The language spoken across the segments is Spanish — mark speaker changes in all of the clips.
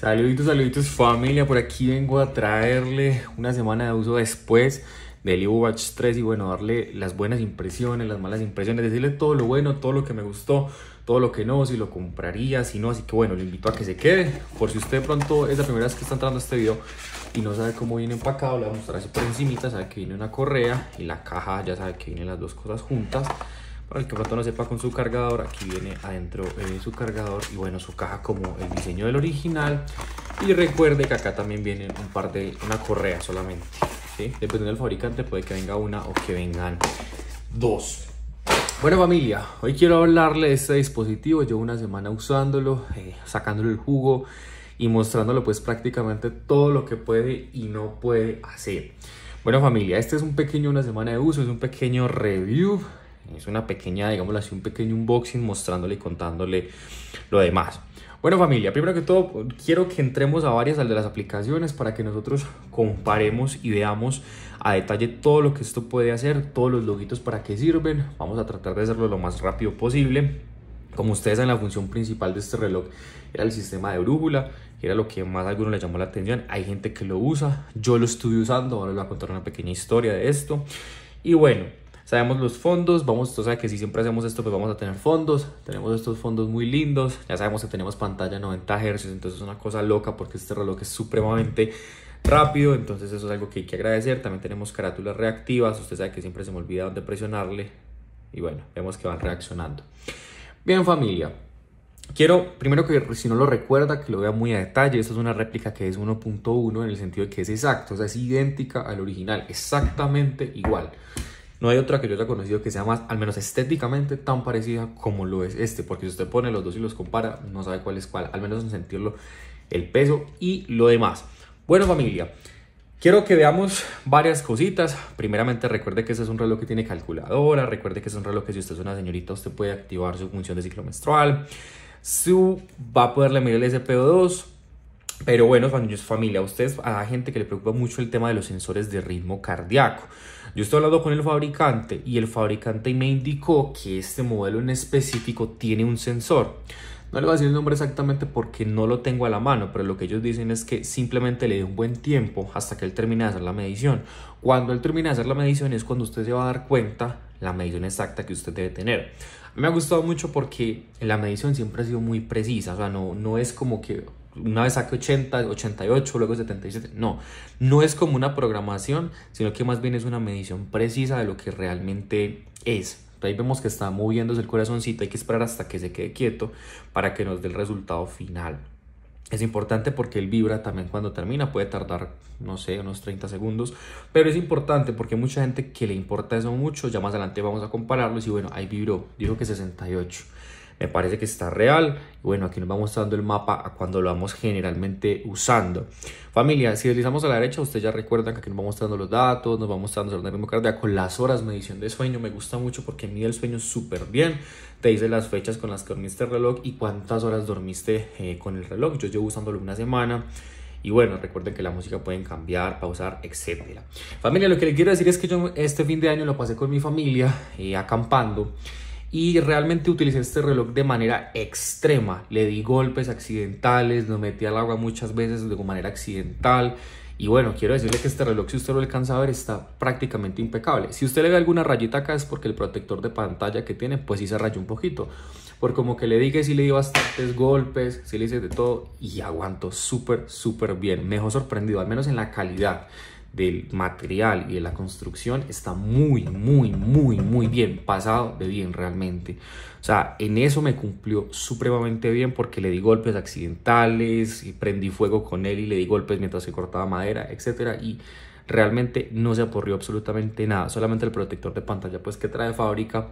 Speaker 1: Saluditos, saluditos familia, por aquí vengo a traerle una semana de uso después del Evo Watch 3 y bueno, darle las buenas impresiones, las malas impresiones, decirle todo lo bueno, todo lo que me gustó, todo lo que no, si lo compraría, si no, así que bueno, lo invito a que se quede, por si usted de pronto es la primera vez que está entrando a este video y no sabe cómo viene empacado, le voy a mostrar así por encimita, sabe que viene una correa y la caja, ya sabe que vienen las dos cosas juntas, para el que pronto no sepa con su cargador, aquí viene adentro eh, su cargador y bueno, su caja como el diseño del original. Y recuerde que acá también viene un par de, una correa solamente. ¿sí? Dependiendo del fabricante puede que venga una o que vengan dos. Bueno familia, hoy quiero hablarle de este dispositivo, llevo una semana usándolo, eh, sacándole el jugo y mostrándolo pues prácticamente todo lo que puede y no puede hacer. Bueno familia, este es un pequeño, una semana de uso, es un pequeño review es una pequeña, digámoslo así, un pequeño unboxing mostrándole y contándole lo demás. Bueno familia, primero que todo quiero que entremos a varias de las aplicaciones para que nosotros comparemos y veamos a detalle todo lo que esto puede hacer, todos los logitos para qué sirven. Vamos a tratar de hacerlo lo más rápido posible. Como ustedes saben, la función principal de este reloj era el sistema de brújula, que era lo que más a algunos le llamó la atención. Hay gente que lo usa, yo lo estuve usando, ahora les voy a contar una pequeña historia de esto. Y bueno, sabemos los fondos, vamos, o sea que si siempre hacemos esto, pues vamos a tener fondos, tenemos estos fondos muy lindos, ya sabemos que tenemos pantalla 90 Hz, entonces es una cosa loca porque este reloj es supremamente rápido, entonces eso es algo que hay que agradecer, también tenemos carátulas reactivas, usted sabe que siempre se me olvida dónde presionarle y bueno, vemos que van reaccionando. Bien familia, Quiero, primero que si no lo recuerda, que lo vea muy a detalle. Esta es una réplica que es 1.1 en el sentido de que es exacto, o sea, es idéntica al original, exactamente igual. No hay otra que yo haya conocido que sea más, al menos estéticamente, tan parecida como lo es este. Porque si usted pone los dos y los compara, no sabe cuál es cuál. Al menos en sentirlo el peso y lo demás. Bueno familia, quiero que veamos varias cositas. Primeramente recuerde que ese es un reloj que tiene calculadora. Recuerde que es un reloj que si usted es una señorita usted puede activar su función de ciclo menstrual. Su, va a poderle medir el SPO2 pero bueno, familia, a ustedes, a la gente que le preocupa mucho el tema de los sensores de ritmo cardíaco. Yo estoy hablando con el fabricante y el fabricante me indicó que este modelo en específico tiene un sensor. No le voy a decir el nombre exactamente porque no lo tengo a la mano, pero lo que ellos dicen es que simplemente le dé un buen tiempo hasta que él termine de hacer la medición. Cuando él termine de hacer la medición es cuando usted se va a dar cuenta la medición exacta que usted debe tener. me ha gustado mucho porque la medición siempre ha sido muy precisa, o sea, no, no es como que una vez saque 80, 88, luego 77. No, no es como una programación, sino que más bien es una medición precisa de lo que realmente es. Ahí vemos que está moviéndose el corazoncito, hay que esperar hasta que se quede quieto para que nos dé el resultado final. Es importante porque él vibra también cuando termina, puede tardar, no sé, unos 30 segundos, pero es importante porque mucha gente que le importa eso mucho, ya más adelante vamos a compararlo y bueno, ahí vibró, dijo que 68 me parece que está real. Bueno, aquí nos va mostrando el mapa a cuando lo vamos generalmente usando. Familia, si deslizamos a la derecha, ustedes ya recuerdan que aquí nos va mostrando los datos, nos va mostrando el ritmo cardíaco, las horas, medición de sueño. Me gusta mucho porque mide el sueño súper bien. Te dice las fechas con las que dormiste el reloj y cuántas horas dormiste eh, con el reloj. Yo llevo usándolo una semana. Y bueno, recuerden que la música pueden cambiar, pausar, etc. Familia, lo que les quiero decir es que yo este fin de año lo pasé con mi familia eh, acampando y realmente utilicé este reloj de manera extrema. Le di golpes accidentales, lo metí al agua muchas veces de manera accidental. Y bueno, quiero decirle que este reloj, si usted lo alcanza a ver, está prácticamente impecable. Si usted le ve alguna rayita acá es porque el protector de pantalla que tiene, pues sí se rayó un poquito. Por como que le dije, sí le di bastantes golpes, sí le hice de todo y aguanto súper, súper bien. Me dejó sorprendido, al menos en la calidad del material y de la construcción está muy, muy, muy, muy bien, pasado de bien realmente. O sea, en eso me cumplió supremamente bien porque le di golpes accidentales, y prendí fuego con él y le di golpes mientras se cortaba madera, etc. y realmente no se aporrió absolutamente nada, solamente el protector de pantalla pues que trae fábrica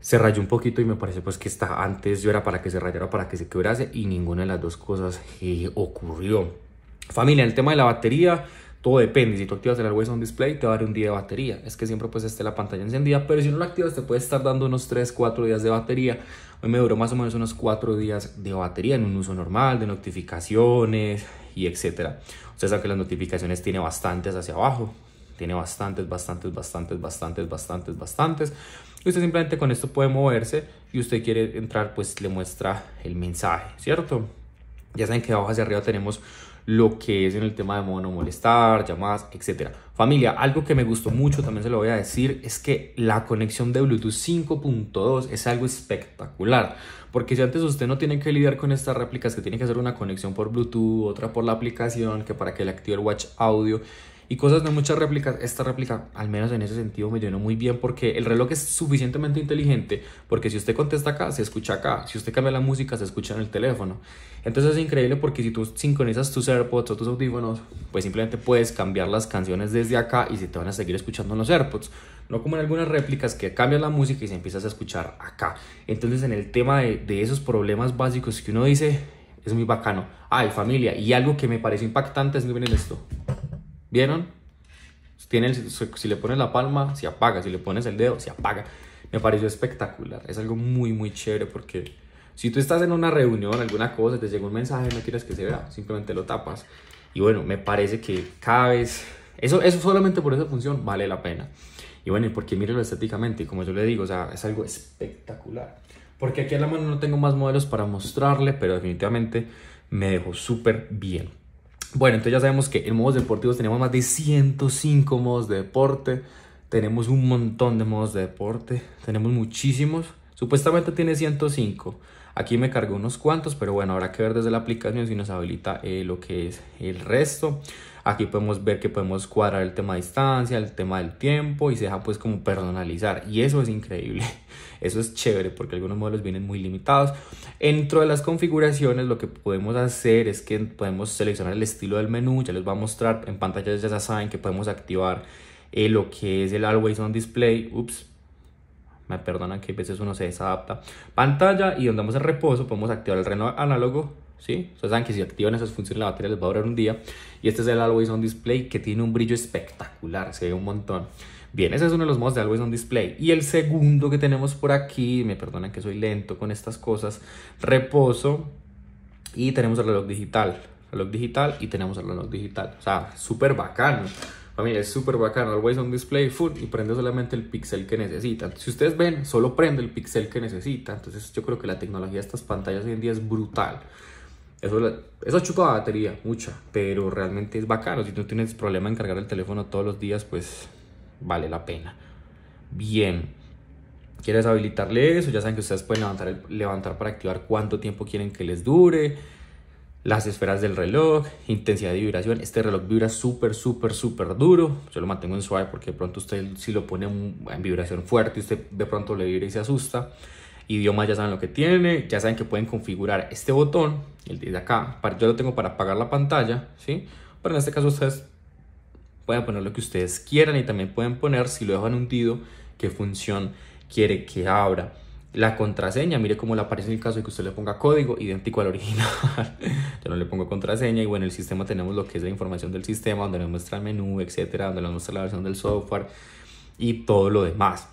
Speaker 1: se rayó un poquito y me parece pues que está antes yo era para que se rayara para que se quebrase y ninguna de las dos cosas eh, ocurrió familia el tema de la batería todo depende. Si tú activas el always on display, te va a dar un día de batería. Es que siempre pues esté la pantalla encendida, pero si no lo activas, te puede estar dando unos 3, 4 días de batería. Hoy me duró más o menos unos 4 días de batería en un uso normal, de notificaciones y etcétera. usted sabe que las notificaciones tiene bastantes hacia abajo. Tiene bastantes, bastantes, bastantes, bastantes, bastantes, bastantes. Y usted simplemente con esto puede moverse y usted quiere entrar, pues le muestra el mensaje, ¿cierto? Ya saben que abajo hacia arriba tenemos lo que es en el tema de mono molestar, llamadas, etcétera Familia, algo que me gustó mucho, también se lo voy a decir, es que la conexión de Bluetooth 5.2 es algo espectacular. Porque si antes usted no tiene que lidiar con estas réplicas, que tiene que hacer una conexión por Bluetooth, otra por la aplicación, que para que le active el Watch Audio, y cosas no muchas réplicas. Esta réplica, al menos en ese sentido, me llenó muy bien porque el reloj es suficientemente inteligente porque si usted contesta acá, se escucha acá. Si usted cambia la música, se escucha en el teléfono. Entonces es increíble porque si tú sincronizas tus AirPods o tus audífonos, pues simplemente puedes cambiar las canciones desde acá y se te van a seguir escuchando en los AirPods. No como en algunas réplicas que cambias la música y se empiezas a escuchar acá. Entonces en el tema de, de esos problemas básicos que uno dice, es muy bacano. Ay, familia, y algo que me parece impactante es bien esto. ¿Vieron? Tiene si le pones la palma, se apaga. Si le pones el dedo, se apaga. Me pareció espectacular. Es algo muy, muy chévere porque si tú estás en una reunión, alguna cosa, te llega un mensaje, no quieres que se vea, simplemente lo tapas. Y bueno, me parece que cada vez... Eso, eso solamente por esa función vale la pena. Y bueno, y porque míralo estéticamente, como yo le digo, o sea, es algo espectacular. Porque aquí a la mano no tengo más modelos para mostrarle, pero definitivamente me dejó súper bien. Bueno, entonces ya sabemos que en modos deportivos tenemos más de 105 modos de deporte. Tenemos un montón de modos de deporte. Tenemos muchísimos. Supuestamente tiene 105. Aquí me cargó unos cuantos, pero bueno, habrá que ver desde la aplicación si nos habilita eh, lo que es el resto. Aquí podemos ver que podemos cuadrar el tema de distancia, el tema del tiempo y se deja pues como personalizar. Y eso es increíble. Eso es chévere porque algunos modelos vienen muy limitados. Dentro de las configuraciones lo que podemos hacer es que podemos seleccionar el estilo del menú. Ya les voy a mostrar en pantalla, ya saben que podemos activar eh, lo que es el Always On Display. Ups, me perdonan que a veces uno se desadapta. Pantalla y donde vamos el reposo podemos activar el reno análogo, ¿sí? Ustedes saben que si activan esas funciones la batería les va a durar un día. Y este es el Always On Display que tiene un brillo espectacular, se ve un montón. Bien, ese es uno de los modos de Always On Display. Y el segundo que tenemos por aquí, me perdonan que soy lento con estas cosas, reposo y tenemos el reloj digital. Reloj digital y tenemos el reloj digital. O sea, súper bacano mí es súper bacano, Always on Display Full y prende solamente el pixel que necesita Si ustedes ven, solo prende el pixel que necesita. Entonces yo creo que la tecnología de estas pantallas hoy en día es brutal. Eso, eso chupa batería, mucha, pero realmente es bacano. Si no tienes problema en cargar el teléfono todos los días, pues vale la pena.
Speaker 2: Bien.
Speaker 1: ¿Quieres habilitarle eso? Ya saben que ustedes pueden levantar, levantar para activar cuánto tiempo quieren que les dure las esferas del reloj, intensidad de vibración. Este reloj vibra súper, súper, súper duro. Yo lo mantengo en suave porque de pronto usted si lo pone en vibración fuerte, usted de pronto le vibra y se asusta. Idiomas ya saben lo que tiene, ya saben que pueden configurar este botón, el de acá, yo lo tengo para apagar la pantalla, ¿sí? Pero en este caso ustedes pueden poner lo que ustedes quieran y también pueden poner, si lo dejan hundido, qué función quiere que abra la contraseña, mire cómo le aparece en el caso de que usted le ponga código idéntico al original. Yo no le pongo contraseña y bueno, el sistema tenemos lo que es la información del sistema, donde nos muestra el menú, etcétera, donde nos muestra la versión del software y todo lo demás.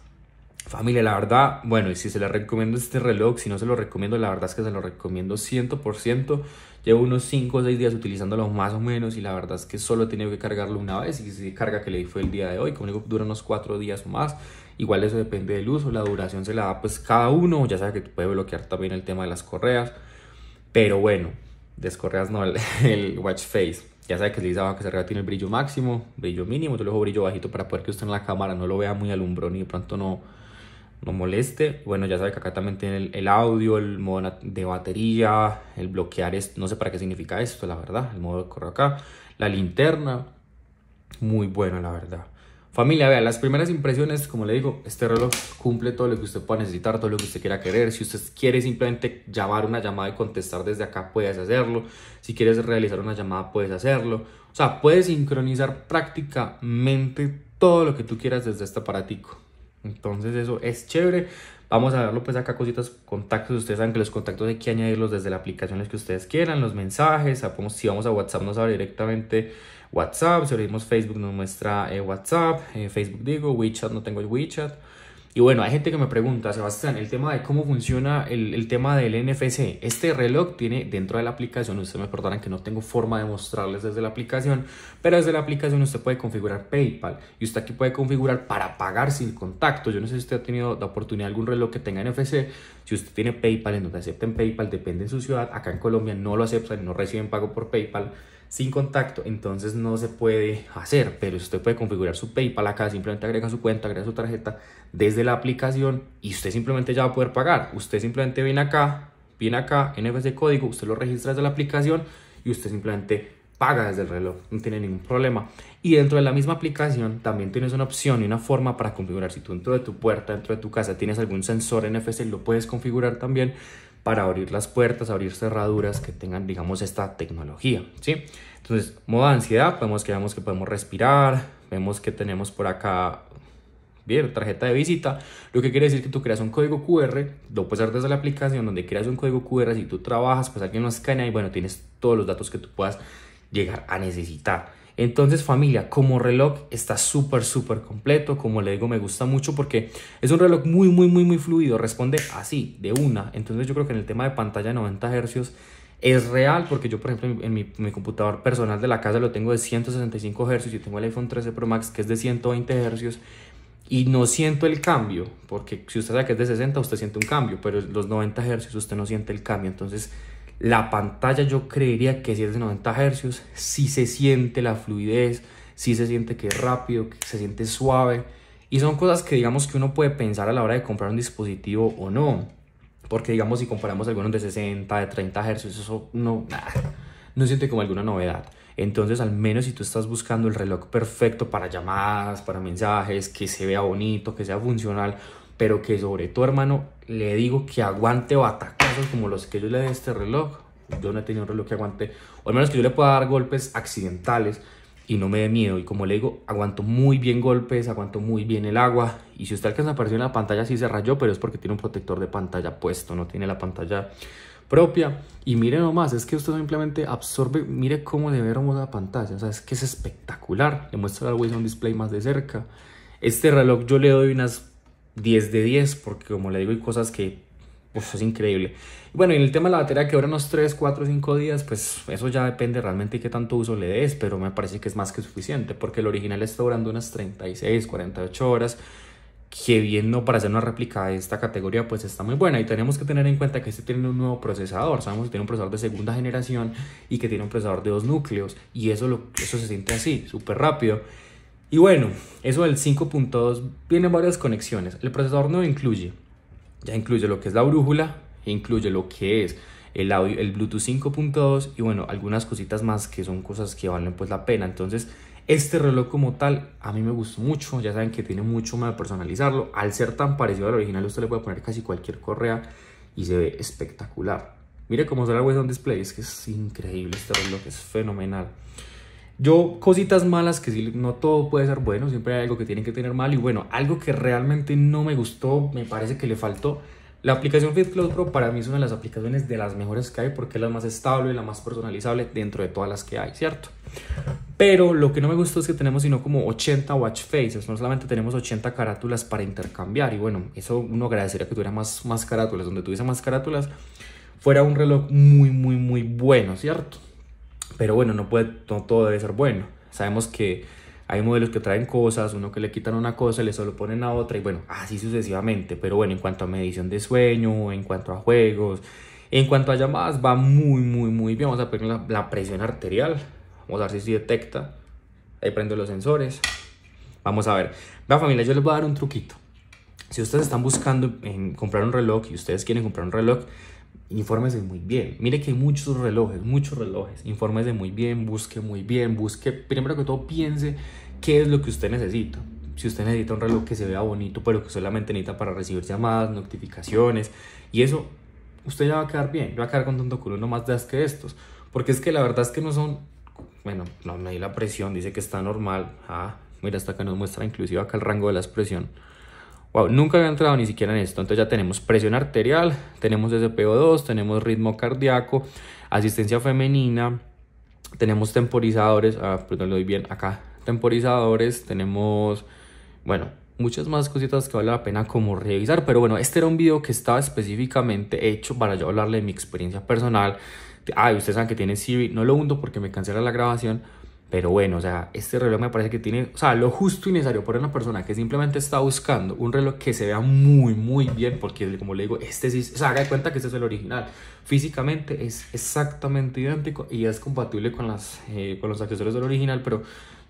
Speaker 1: Familia, la verdad, bueno, y si se le recomiendo este reloj, si no se lo recomiendo, la verdad es que se lo recomiendo 100% Llevo unos 5 o 6 días utilizándolo más o menos y la verdad es que solo he tenido que cargarlo una vez y si carga que le di fue el día de hoy, como dura unos 4 días más. Igual eso depende del uso, la duración se la da pues cada uno, ya sabes que puede bloquear también el tema de las correas, pero bueno, descorreas no, el, watch face. Ya sabes que se dice abajo que se tiene el brillo máximo, brillo mínimo, yo lo brillo bajito para poder que usted en la cámara no lo vea muy alumbrón y de pronto no no moleste. Bueno, ya sabe que acá también tiene el, audio, el modo de batería, el bloquear, no sé para qué significa esto, la verdad, el modo de correr acá, la linterna, muy bueno, la verdad. Familia, vean, las primeras impresiones, como le digo, este reloj cumple todo lo que usted pueda necesitar, todo lo que usted quiera querer. Si usted quiere simplemente llamar una llamada y contestar desde acá, puedes hacerlo. Si quieres realizar una llamada, puedes hacerlo. O sea, puedes sincronizar prácticamente todo lo que tú quieras desde este aparatico. Entonces eso es chévere. Vamos a verlo pues acá cositas, contactos. Ustedes saben que los contactos hay que añadirlos desde la aplicación los que ustedes quieran, los mensajes. si vamos a WhatsApp nos abre directamente WhatsApp. Si abrimos Facebook nos muestra eh, WhatsApp. Eh, Facebook digo, WeChat no tengo el WeChat. Y bueno, hay gente que me pregunta, Sebastián, el tema de cómo funciona el, tema del NFC. Este reloj tiene dentro de la aplicación, ustedes me perdonan que no tengo forma de mostrarles desde la aplicación, pero desde la aplicación usted puede configurar PayPal y usted aquí puede configurar para pagar sin contacto. Yo no sé si usted ha tenido la oportunidad de algún reloj que tenga NFC. Si usted tiene PayPal en donde acepten PayPal, depende de su ciudad. Acá en Colombia no lo aceptan, no reciben pago por PayPal sin contacto, entonces no se puede hacer, pero usted puede configurar su PayPal acá, simplemente agrega su cuenta, agrega su tarjeta desde la aplicación y usted simplemente ya va a poder pagar. Usted simplemente viene acá, viene acá, NFC código, usted lo registra desde la aplicación y usted simplemente paga desde el reloj, no tiene ningún problema. Y dentro de la misma aplicación también tienes una opción y una forma para configurar. Si tú dentro de tu puerta, dentro de tu casa tienes algún sensor NFC, lo puedes configurar también para abrir las puertas, abrir cerraduras que tengan, digamos, esta tecnología, ¿sí? Entonces, modo de ansiedad, vemos que, vemos que podemos respirar, vemos que tenemos por acá, bien, tarjeta de visita, lo que quiere decir que tú creas un código QR, lo puedes hacer desde la aplicación, donde creas un código QR, si tú trabajas, pues alguien lo escanea y bueno, tienes todos los datos que tú puedas llegar a necesitar. Entonces familia, como reloj está súper, súper completo. Como le digo, me gusta mucho porque es un reloj muy, muy, muy, muy fluido. Responde así, de una. Entonces yo creo que en el tema de pantalla de 90 Hz es real porque yo, por ejemplo, en mi, mi, computador personal de la casa lo tengo de 165 Hz y tengo el iPhone 13 Pro Max que es de 120 Hz y no siento el cambio, porque si usted sabe que es de 60, usted siente un cambio, pero los 90 Hz usted no siente el cambio. Entonces, la pantalla yo creería que si es de 90 Hz, si se siente la fluidez, si se siente que es rápido, que se siente suave. Y son cosas que digamos que uno puede pensar a la hora de comprar un dispositivo o no. Porque digamos si comparamos algunos de 60, de 30 Hz, eso no, no siente como alguna novedad. Entonces, al menos si tú estás buscando el reloj perfecto para llamadas, para mensajes, que se vea bonito, que sea funcional, pero que sobre todo, hermano, le digo que aguante o batacazos como los que yo le a este reloj. Yo no he tenido un reloj que aguante, o al menos que yo le pueda dar golpes accidentales y no me dé miedo. Y como le digo, aguanto muy bien golpes, aguanto muy bien el agua. Y si usted alcanza a aparecer en la pantalla, sí se rayó, pero es porque tiene un protector de pantalla puesto, no tiene la pantalla propia. Y mire nomás, es que usted simplemente absorbe, mire cómo de hermosa la pantalla. O sea, es que es espectacular. Le muestro el Wizard Display más de cerca. Este reloj yo le doy unas 10 de 10, porque como le digo, hay cosas que pues es increíble. Bueno, y en el tema de la batería que dura unos 3, 4, 5 días, pues eso ya depende realmente de qué tanto uso le des, pero me parece que es más que suficiente, porque el original está durando unas 36, 48 horas que bien no para hacer una réplica de esta categoría pues está muy buena y tenemos que tener en cuenta que este tiene un nuevo procesador sabemos que tiene un procesador de segunda generación y que tiene un procesador de dos núcleos y eso lo, eso se siente así súper rápido y bueno, eso del 5.2 viene varias conexiones. El procesador no incluye, ya incluye lo que es la brújula, incluye lo que es el audio, el Bluetooth 5.2 y bueno, algunas cositas más que son cosas que valen pues la pena. Entonces, este reloj como tal a mí me gustó mucho, ya saben que tiene mucho más de personalizarlo. Al ser tan parecido al original, usted le puede poner casi cualquier correa y se ve espectacular. Mire cómo se la West on Display, es que es increíble este reloj, es fenomenal. Yo, cositas malas que si no todo puede ser bueno, siempre hay algo que tienen que tener mal. Y bueno, algo que realmente no me gustó, me parece que le faltó. La aplicación Fit FitCloud Pro para mí es una de las aplicaciones de las mejores que hay porque es la más estable, y la más personalizable dentro de todas las que hay, ¿cierto? Pero lo que no me gustó es que tenemos sino como 80 watch faces, no solamente tenemos 80 carátulas para intercambiar y bueno, eso uno agradecería que tuviera más, más carátulas, donde tuviese más carátulas fuera un reloj muy, muy, muy bueno, ¿cierto? Pero bueno, no, puede, todo debe ser bueno. Sabemos que hay modelos que traen cosas, uno que le quitan una cosa, le solo ponen a otra y bueno, así sucesivamente. Pero bueno, en cuanto a medición de sueño, en cuanto a juegos, en cuanto a llamadas, va muy, muy, muy bien. Vamos a poner la, presión arterial. Vamos a ver si se detecta. Ahí prendo los sensores. Vamos a ver. Vea familia, yo les voy a dar un truquito. Si ustedes están buscando comprar un reloj y ustedes quieren comprar un reloj, infórmese muy bien. Mire que hay muchos relojes, muchos relojes. Infórmese muy bien, busque muy bien, busque, primero que todo piense qué es lo que usted necesita. Si usted necesita un reloj que se vea bonito, pero que solamente necesita para recibir llamadas, notificaciones, y eso, usted ya va a quedar bien, va a quedar tanto con uno más de que estos. Porque es que la verdad es que no son, bueno, no, me di la presión, dice que está normal. Ah, mira, hasta acá nos muestra inclusive acá el rango de la expresión wow, nunca había entrado ni siquiera en esto. Entonces ya tenemos presión arterial, tenemos SPO2, tenemos ritmo cardíaco, asistencia femenina, tenemos temporizadores, ah, perdón, lo doy bien acá, temporizadores, tenemos, bueno, muchas más cositas que vale la pena como revisar, pero bueno, este era un video que estaba específicamente hecho para yo hablarle de mi experiencia personal. Ay, ah, ustedes saben que tienen Siri, no lo hundo porque me cancela la grabación, pero bueno, o sea, este reloj me parece que tiene, o sea, lo justo y necesario para una persona que simplemente está buscando un reloj que se vea muy, muy bien, porque como le digo, este sí, o sea, haga de cuenta que este es el original. Físicamente es exactamente idéntico y es compatible con, las, eh, con los accesorios del original, pero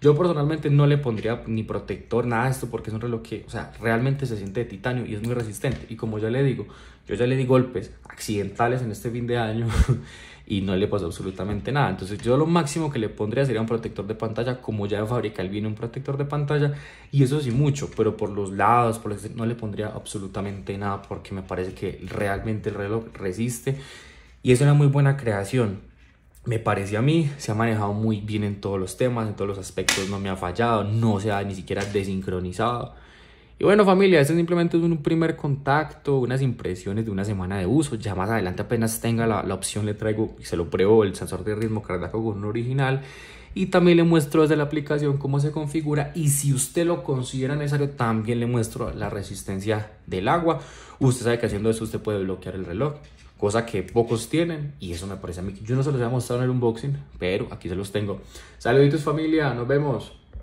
Speaker 1: yo personalmente no le pondría ni protector, nada de esto, porque es un reloj que, o sea, realmente se siente de titanio y es muy resistente. Y como ya le digo, yo ya le di golpes accidentales en este fin de año y no le pasó absolutamente nada. Entonces yo lo máximo que le pondría sería un protector de pantalla, como ya de fábrica el vino un protector de pantalla, y eso sí mucho, pero por los lados, por no le pondría absolutamente nada porque me parece que realmente el reloj resiste y es una muy buena creación me parece a mí, se ha manejado muy bien en todos los temas, en todos los aspectos, no me ha fallado, no se ha ni siquiera desincronizado. Y bueno familia, este simplemente es un primer contacto, unas impresiones de una semana de uso, ya más adelante apenas tenga la, opción le traigo y se lo pruebo el sensor de ritmo cardíaco con un original y también le muestro desde la aplicación cómo se configura y si usted lo considera necesario también le muestro la resistencia del agua, usted sabe que haciendo eso usted puede bloquear el reloj, cosa que pocos tienen y eso me parece a mí. Yo no se los había mostrado en el unboxing, pero aquí se los tengo. Saluditos familia, nos vemos.